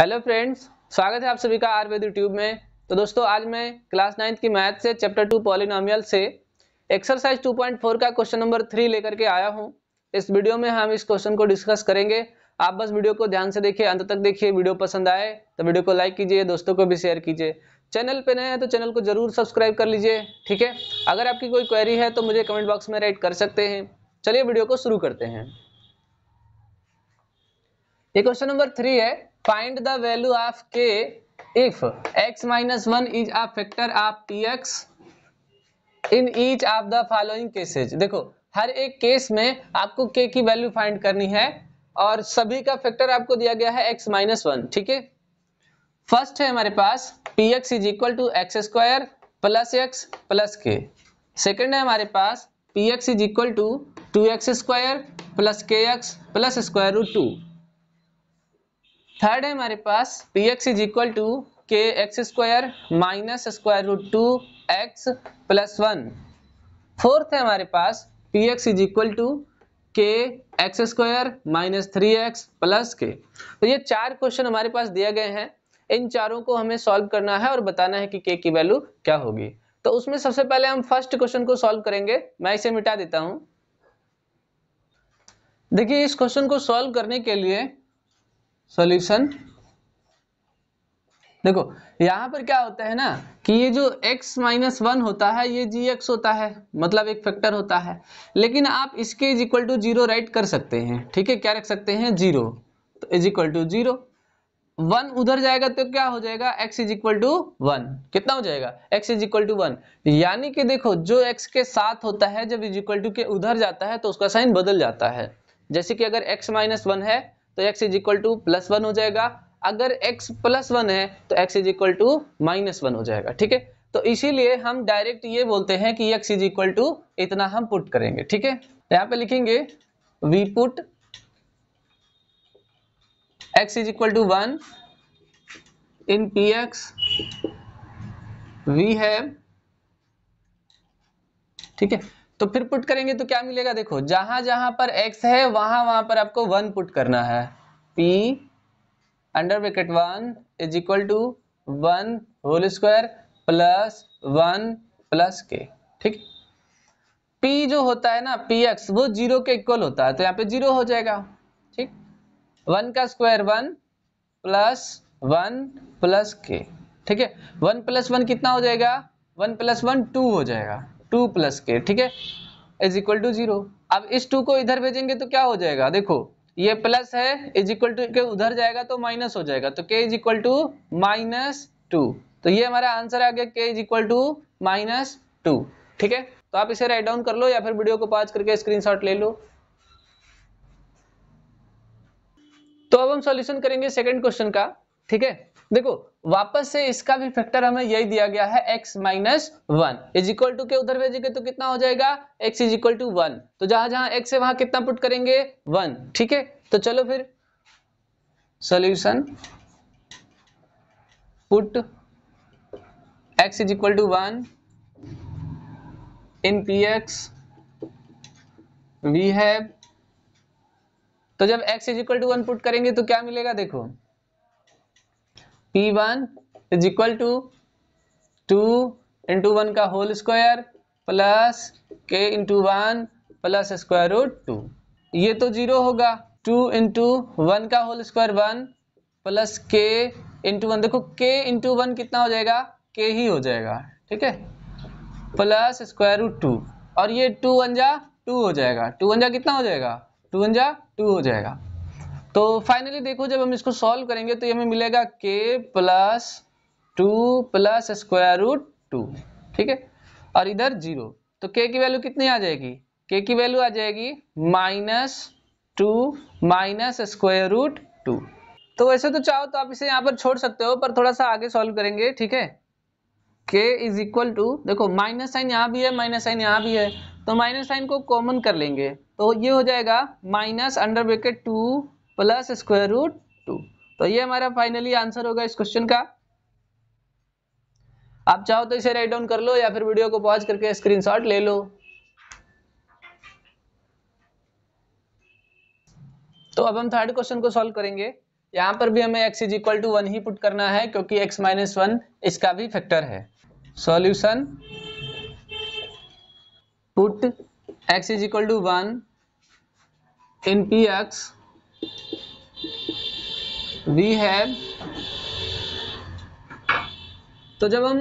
hello friends स्वागत है आप सभी का आयुर्वेद यूट्यूब में तो दोस्तों आज मैं क्लास नाइन्थ की मैथ से चैप्टर टू पॉलिनोमियल से एक्सरसाइज 2.4 का क्वेश्चन नंबर थ्री लेकर के आया हूँ इस वीडियो में हम इस क्वेश्चन को डिस्कस करेंगे आप बस वीडियो को ध्यान से देखिए अंत तक देखिए वीडियो पसंद आए तो वीडियो को लाइक कीजिए दोस्तों को भी शेयर कीजिए चैनल पर नए हैं तो चैनल को जरूर सब्सक्राइब कर लीजिए ठीक है अगर आपकी कोई क्वेरी है तो मुझे कमेंट बॉक्स में राइट कर सकते हैं चलिए वीडियो को शुरू करते हैं ये क्वेश्चन नंबर थ्री है find the value of k if x minus one is a factor of p x in each of the following cases देखो हर एक केस में आपको k की वैल्यू फाइंड करनी है और सभी का फैक्टर आपको दिया गया है एक्स माइनस वन ठीक है फर्स्ट है हमारे पास p x is equal to x square plus x plus k second है हमारे पास p x is equal to two x square plus k x plus square root two third है हमारे पास p x is equal to k x square minus square root two x plus one fourth है हमारे पास p x is equal to k x square minus three x plus के तो ये चार क्वेश्चन हमारे पास दिए गए हैं इन चारों को हमें सॉल्व करना है और बताना है कि के की वैल्यू क्या होगी तो उसमें सबसे पहले हम फर्स्ट क्वेश्चन को सॉल्व करेंगे मैं इसे मिटा देता हूं देखिए इस क्वेश्चन को सॉल्व करने के लिए सॉल्यूशन देखो यहां पर क्या होता है ना कि ये जो x माइनस वन होता है ये जी एक्स होता है मतलब एक फैक्टर होता है लेकिन आप इसके is equal to zero write कर सकते हैं ठीक है क्या रख सकते हैं जीरो तो is equal to zero one उधर जाएगा तो क्या हो जाएगा x is equal to one कितना हो जाएगा x is equal to one यानी कि देखो जो x के साथ होता है जब इज इक्वल टू के उधर जाता है तो उसका साइन बदल जाता है जैसे कि अगर x माइनस वन है तो x is equal to plus one हो जाएगा अगर x प्लस वन है तो x is equal to minus one हो जाएगा ठीक है तो इसीलिए हम डायरेक्ट ये बोलते हैं कि x इज इक्वल टू इतना हम पुट करेंगे ठीक है तो यहां पे लिखेंगे we put x is equal to one in p x we है ठीक है तो फिर पुट करेंगे तो क्या मिलेगा देखो जहां जहां पर x है वहां वहां पर आपको वन पुट करना है p under bracket one is equal to one whole square plus one plus k ठीक p जो होता है ना पी एक्स वो जीरो के इक्वल होता है तो यहाँ पे जीरो हो जाएगा ठीक वन का square one plus one plus k ठीक है वन प्लस वन कितना हो जाएगा वन प्लस वन टू हो जाएगा टू प्लस के ठीक है इज इक्वल टू जीरो अब इस टू को इधर भेजेंगे तो क्या हो जाएगा देखो ये प्लस है इज इक्वल टू के उधर जाएगा तो माइनस हो जाएगा तो k is equal to minus two तो ये हमारा आंसर आ गया k is equal to minus two ठीक है तो आप इसे राइट डाउन कर लो या फिर वीडियो को पॉज करके स्क्रीनशॉट ले लो तो अब हम सॉल्यूशन करेंगे सेकंड क्वेश्चन का ठीक है देखो वापस से इसका भी फैक्टर हमें यही दिया गया है x minus one is equal to k उधर भेजेंगे तो कितना हो जाएगा x is equal to one तो जहां जहां x है वहां कितना पुट करेंगे वन ठीक है तो चलो फिर solution put x is equal to one in p x we have तो जब x is equal to one put करेंगे तो क्या मिलेगा देखो p one is equal to two into one का whole square plus k into one plus square root two ये तो जीरो होगा टू इंटू वन का whole square one plus k into one देखो के इंटू वन कितना हो जाएगा के ही हो जाएगा ठीक है प्लस स्क्वायर रूट टू और ये टू वन जा टू हो जाएगा टू वन जा कितना हो जाएगा टू वन जा टू हो जाएगा तो फाइनली देखो जब हम इसको सॉल्व करेंगे तो ये हमें मिलेगा k plus two plus square root two ठीक है और इधर जीरो तो के की वैल्यू कितनी आ जाएगी के की वैल्यू आ जाएगी minus two minus square root two तो वैसे तो चाहो तो आप इसे यहाँ पर छोड़ सकते हो पर थोड़ा सा आगे सॉल्व करेंगे ठीक है के इज इक्वल टू देखो माइनस साइन यहाँ भी है माइनस साइन यहाँ भी है तो माइनस साइन को कॉमन कर लेंगे तो ये हो जाएगा minus under bracket two plus square root two तो ये हमारा फाइनली आंसर होगा इस क्वेश्चन का आप चाहो तो इसे राइट डाउन कर लो या फिर वीडियो को पॉज करके स्क्रीनशॉट ले लो तो अब हम थर्ड क्वेश्चन को सॉल्व करेंगे यहां पर भी हमें x is equal to one ही पुट करना है क्योंकि x माइनस वन इसका भी फैक्टर है solution put x is equal to one in p x we have तो जब हम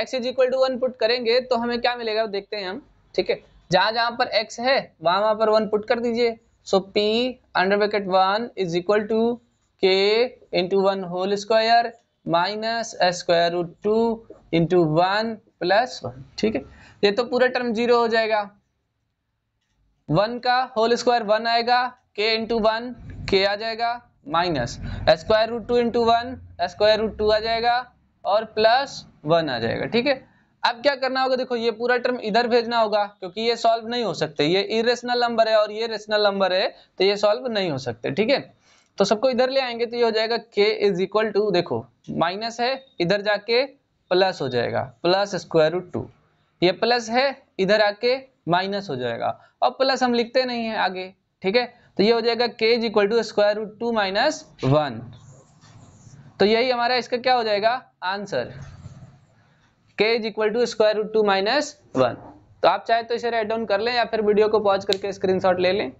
x is equal to one put करेंगे तो हमें क्या मिलेगा देखते हैं हम ठीक है जहां जहां पर x है वहां वहां पर वन पुट कर दीजिए so p under bracket one is equal to k into one whole square minus square root two into one plus one ठीक है ये तो पूरा टर्म जीरो हो जाएगा वन का होल स्क्वायर वन आएगा k इंटू वन के आ जाएगा minus square root two into one square root two आ जाएगा और प्लस वन आ जाएगा ठीक है अब क्या करना होगा देखो ये पूरा टर्म इधर भेजना होगा क्योंकि ये सॉल्व नहीं हो सकते ये इरेशनल नंबर है और ये रेशनल नंबर है तो ये सॉल्व नहीं हो सकते ठीक है तो सबको इधर ले आएंगे तो ये हो जाएगा k इज इक्वल टू देखो माइनस है इधर जाके प्लस हो जाएगा प्लस स्क्वायर रूट टू ये प्लस है इधर आके माइनस हो जाएगा और प्लस हम लिखते नहीं है आगे ठीक है तो ये हो जाएगा k is equal to square root two minus one तो यही हमारा इसका क्या हो जाएगा answer k is equal to square root two minus one तो आप चाहे तो इसे राइट डाउन कर लें या फिर वीडियो को पॉज करके स्क्रीनशॉट ले लें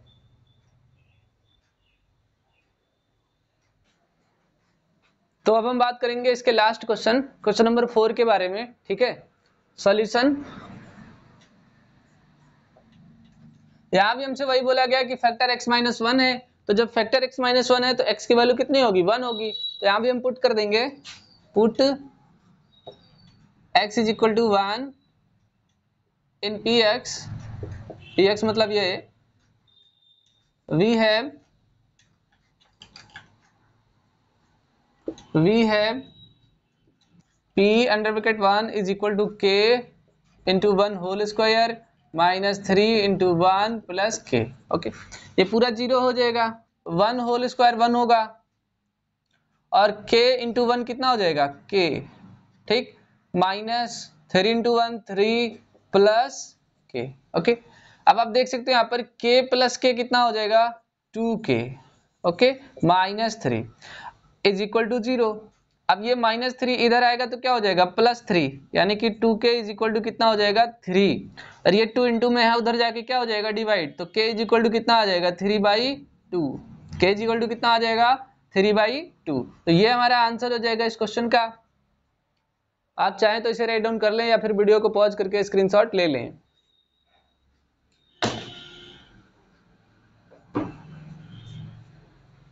तो अब हम बात करेंगे इसके last question question number four के बारे में ठीक है सॉल्यूशन यहाँ भी हमसे वही बोला गया कि फैक्टर एक्स माइनस वन है तो जब फैक्टर एक्स माइनस वन है तो एक्स की वैल्यू कितनी होगी वन होगी तो यहाँ भी हम पुट कर देंगे put x is equal to one in p x p x मतलब ये we have we have p under bracket one is equal to k into one whole square minus three into one plus k okay ये पूरा zero हो जाएगा one whole square one होगा और के into one कितना हो जाएगा के ठीक minus three into one three plus k okay अब आप देख सकते हैं यहाँ पर के प्लस के कितना हो जाएगा two k okay minus three is equal to zero अब ये माइनस थ्री इधर आएगा तो क्या हो जाएगा प्लस थ्री यानी कि to k is equal to कितना हो जाएगा थ्री और ये टू इंटू में है उधर जाके क्या हो जाएगा डिवाइड तो के इज इक्वल टू कितना आ जाएगा three by two k is equal to कितना आ जाएगा थ्री बाई टू तो ये हमारा आंसर हो जाएगा इस क्वेश्चन का आप चाहें तो इसे राइट डाउन कर लें या फिर वीडियो को पॉज करके स्क्रीनशॉट ले लें